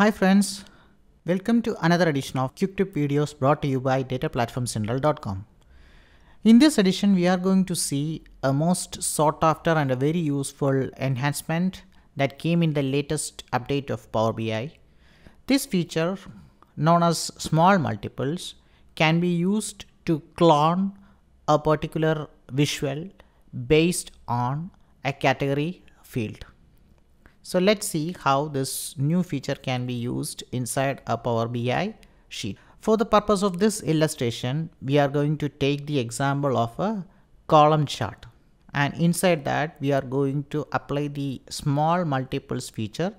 Hi friends, welcome to another edition of QuickTip videos brought to you by dataplatformcentral.com. In this edition, we are going to see a most sought after and a very useful enhancement that came in the latest update of Power BI. This feature, known as small multiples, can be used to clone a particular visual based on a category field. So let's see how this new feature can be used inside a Power BI sheet. For the purpose of this illustration, we are going to take the example of a column chart and inside that we are going to apply the small multiples feature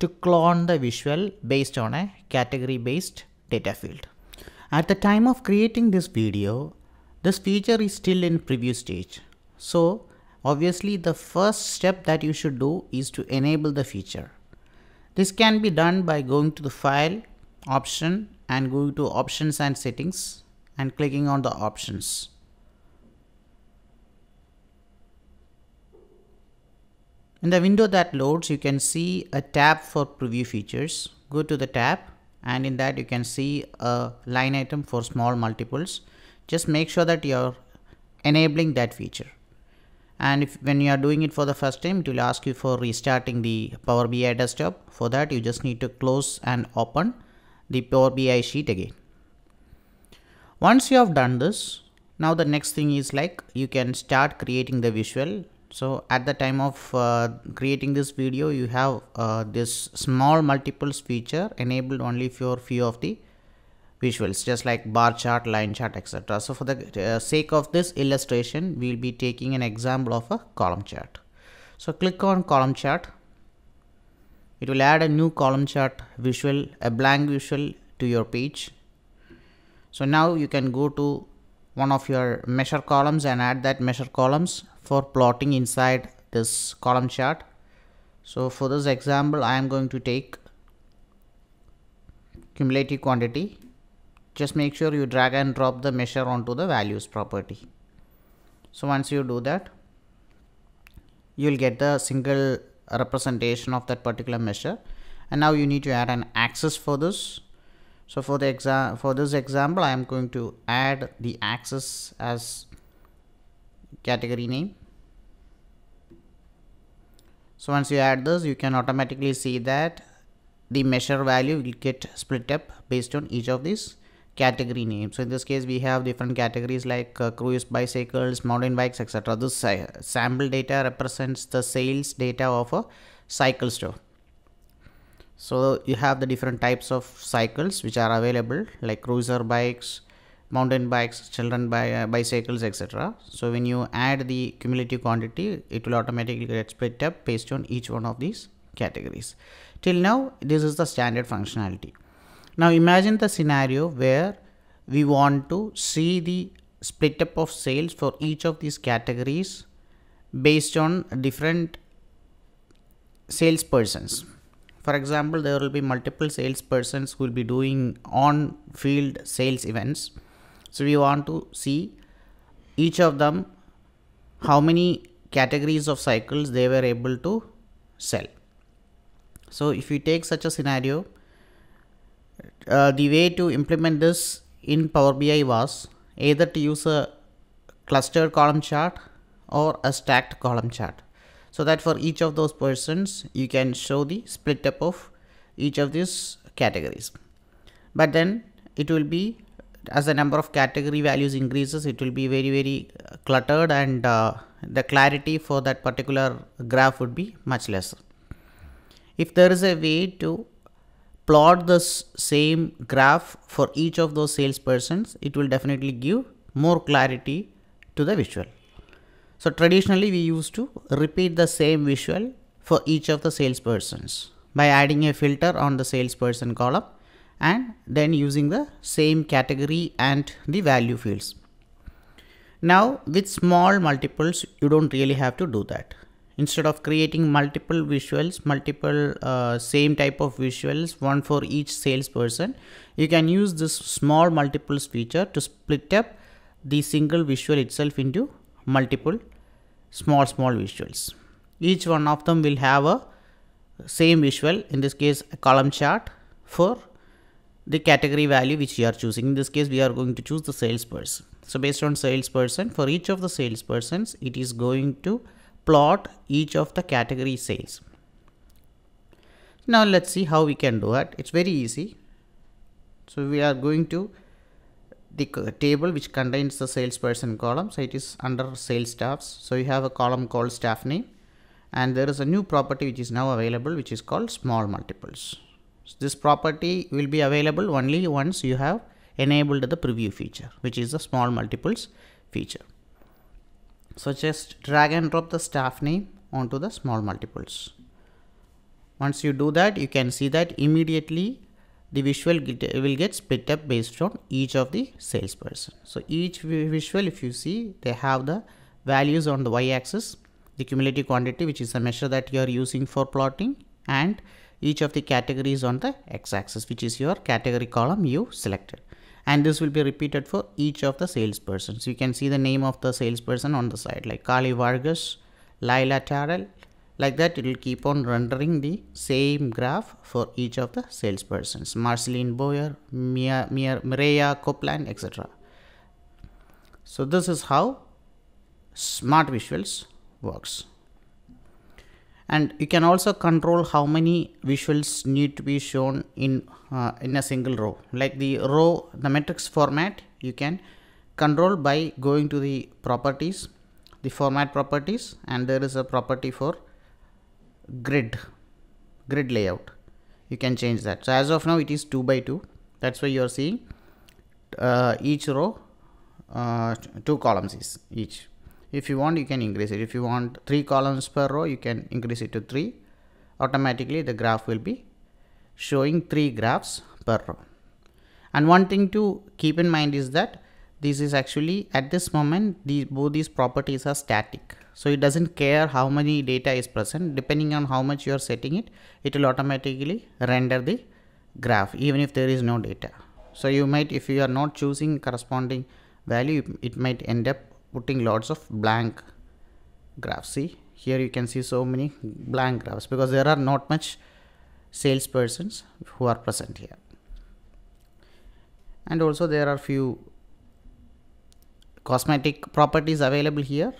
to clone the visual based on a category based data field. At the time of creating this video, this feature is still in preview stage. So obviously the first step that you should do is to enable the feature. This can be done by going to the file option and going to options and settings and clicking on the options. In the window that loads, you can see a tab for preview features. Go to the tab and in that you can see a line item for small multiples. Just make sure that you're enabling that feature and if when you are doing it for the first time it will ask you for restarting the power bi desktop for that you just need to close and open the power bi sheet again once you have done this now the next thing is like you can start creating the visual so at the time of uh, creating this video you have uh, this small multiples feature enabled only for few of the visuals just like bar chart, line chart, etc. So for the uh, sake of this illustration, we'll be taking an example of a column chart. So click on column chart. It will add a new column chart visual, a blank visual to your page. So now you can go to one of your measure columns and add that measure columns for plotting inside this column chart. So for this example, I am going to take cumulative quantity just make sure you drag and drop the measure onto the values property. So once you do that, you will get the single representation of that particular measure. And now you need to add an axis for this. So for the exam for this example, I am going to add the axis as category name. So once you add this, you can automatically see that the measure value will get split up based on each of these category name so in this case we have different categories like uh, cruise bicycles mountain bikes etc this sample data represents the sales data of a cycle store so you have the different types of cycles which are available like cruiser bikes mountain bikes children by uh, bicycles etc so when you add the cumulative quantity it will automatically get split up based on each one of these categories till now this is the standard functionality now imagine the scenario where we want to see the split up of sales for each of these categories based on different salespersons. For example, there will be multiple salespersons who will be doing on field sales events. So we want to see each of them how many categories of cycles they were able to sell. So if we take such a scenario, uh, the way to implement this in Power BI was either to use a clustered column chart or a stacked column chart so that for each of those persons you can show the split up of each of these categories but then it will be as the number of category values increases it will be very very uh, cluttered and uh, the clarity for that particular graph would be much lesser if there is a way to plot the same graph for each of those salespersons, it will definitely give more clarity to the visual. So traditionally we used to repeat the same visual for each of the salespersons by adding a filter on the salesperson column and then using the same category and the value fields. Now with small multiples, you don't really have to do that instead of creating multiple visuals multiple uh, same type of visuals one for each salesperson you can use this small multiples feature to split up the single visual itself into multiple small small visuals each one of them will have a same visual in this case a column chart for the category value which you are choosing in this case we are going to choose the salesperson so based on salesperson for each of the salespersons it is going to plot each of the category sales. Now let's see how we can do that. It's very easy. So we are going to the table which contains the salesperson column. So it is under sales staffs. So you have a column called staff name and there is a new property which is now available which is called small multiples. So this property will be available only once you have enabled the preview feature which is the small multiples feature. So just drag and drop the staff name onto the small multiples. Once you do that, you can see that immediately the visual will get split up based on each of the salesperson. So each visual, if you see, they have the values on the y-axis, the cumulative quantity, which is the measure that you are using for plotting, and each of the categories on the x-axis, which is your category column you selected and this will be repeated for each of the salespersons. You can see the name of the salesperson on the side like Kali Vargas, Lila Tarrell. Like that it will keep on rendering the same graph for each of the salespersons. Marceline Boyer, Mia, Mia, Mireya Copeland etc. So this is how Smart Visuals works and you can also control how many visuals need to be shown in uh, in a single row like the row the matrix format you can control by going to the properties the format properties and there is a property for grid grid layout you can change that so as of now it is 2 by 2 that's why you are seeing uh, each row uh, two columns is each if you want you can increase it if you want three columns per row you can increase it to three automatically the graph will be showing three graphs per row and one thing to keep in mind is that this is actually at this moment these both these properties are static so it doesn't care how many data is present depending on how much you are setting it it will automatically render the graph even if there is no data so you might if you are not choosing corresponding value it might end up putting lots of blank graphs see here you can see so many blank graphs because there are not much salespersons who are present here and also there are few cosmetic properties available here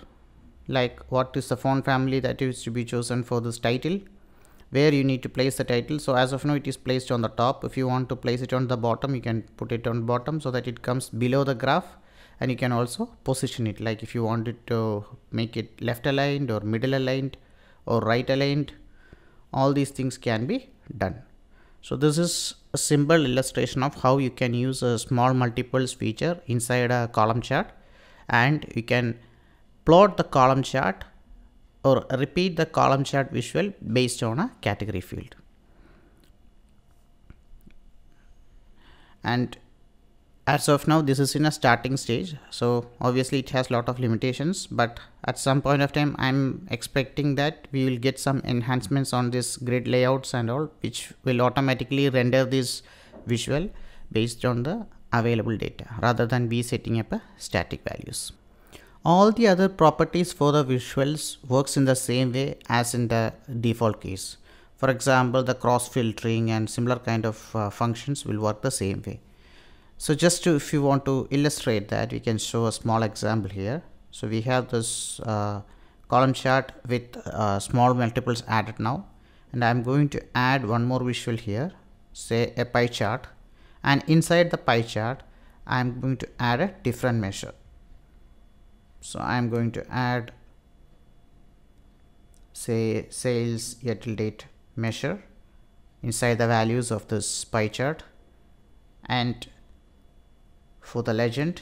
like what is the font family that is to be chosen for this title where you need to place the title so as of now it is placed on the top if you want to place it on the bottom you can put it on bottom so that it comes below the graph and you can also position it like if you want it to make it left aligned or middle aligned or right aligned all these things can be done so this is a simple illustration of how you can use a small multiples feature inside a column chart and you can plot the column chart or repeat the column chart visual based on a category field. And as of now this is in a starting stage so obviously it has lot of limitations but at some point of time i'm expecting that we will get some enhancements on this grid layouts and all which will automatically render this visual based on the available data rather than we setting up a static values all the other properties for the visuals works in the same way as in the default case for example the cross filtering and similar kind of uh, functions will work the same way so just to, if you want to illustrate that, we can show a small example here. So we have this uh, column chart with uh, small multiples added now. And I'm going to add one more visual here, say a pie chart. And inside the pie chart, I'm going to add a different measure. So I'm going to add say sales year till date measure inside the values of this pie chart and for the legend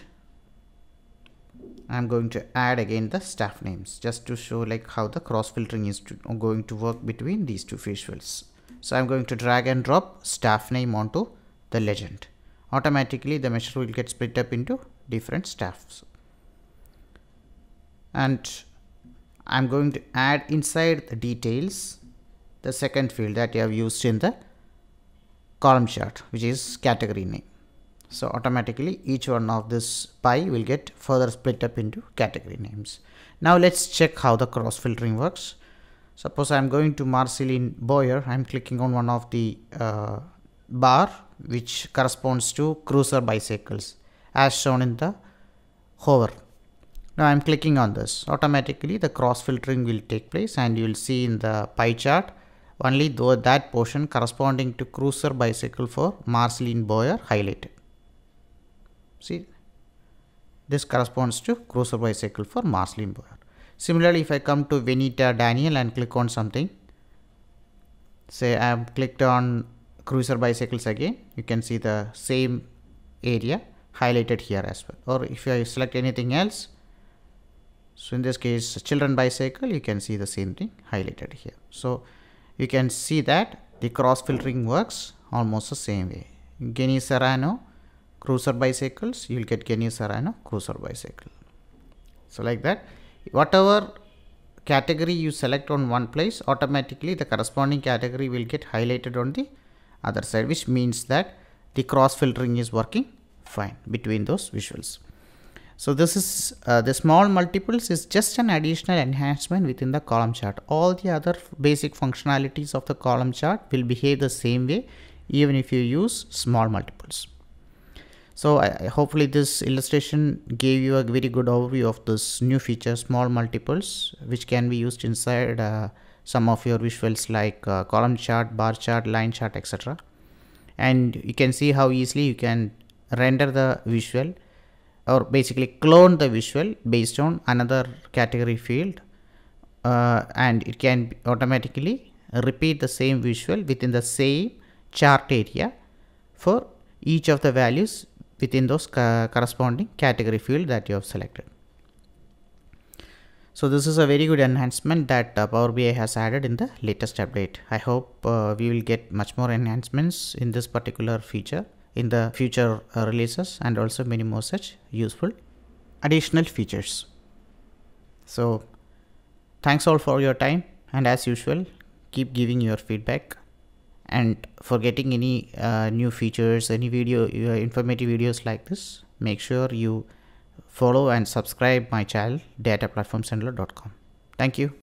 I'm going to add again the staff names just to show like how the cross filtering is to, uh, going to work between these two visuals. So I'm going to drag and drop staff name onto the legend. Automatically the measure will get split up into different staffs. And I'm going to add inside the details the second field that you have used in the column chart which is category name. So automatically each one of this pie will get further split up into category names. Now let's check how the cross filtering works. Suppose I'm going to Marceline Boyer, I'm clicking on one of the uh, bar which corresponds to cruiser bicycles as shown in the hover. Now I'm clicking on this. Automatically the cross filtering will take place and you will see in the pie chart only though that portion corresponding to cruiser bicycle for Marceline Boyer highlighted. See, this corresponds to cruiser bicycle for Mars Limburger. Similarly, if I come to Venita Daniel and click on something, say I have clicked on cruiser bicycles again, you can see the same area highlighted here as well. Or if I select anything else, so in this case children bicycle, you can see the same thing highlighted here. So you can see that the cross filtering works almost the same way. Guinea Serrano, cruiser bicycles you will get Kenny Serrano cruiser bicycle. So like that whatever category you select on one place automatically the corresponding category will get highlighted on the other side which means that the cross filtering is working fine between those visuals. So this is uh, the small multiples is just an additional enhancement within the column chart. All the other basic functionalities of the column chart will behave the same way even if you use small multiples. So I, hopefully this illustration gave you a very good overview of this new feature small multiples which can be used inside uh, some of your visuals like uh, column chart, bar chart, line chart etc. And you can see how easily you can render the visual or basically clone the visual based on another category field uh, and it can automatically repeat the same visual within the same chart area for each of the values within those corresponding category field that you have selected. So this is a very good enhancement that uh, Power BI has added in the latest update. I hope uh, we will get much more enhancements in this particular feature in the future uh, releases and also many more such useful additional features. So thanks all for your time and as usual keep giving your feedback and for getting any uh, new features any video uh, informative videos like this make sure you follow and subscribe my channel dataplatformsandler.com. thank you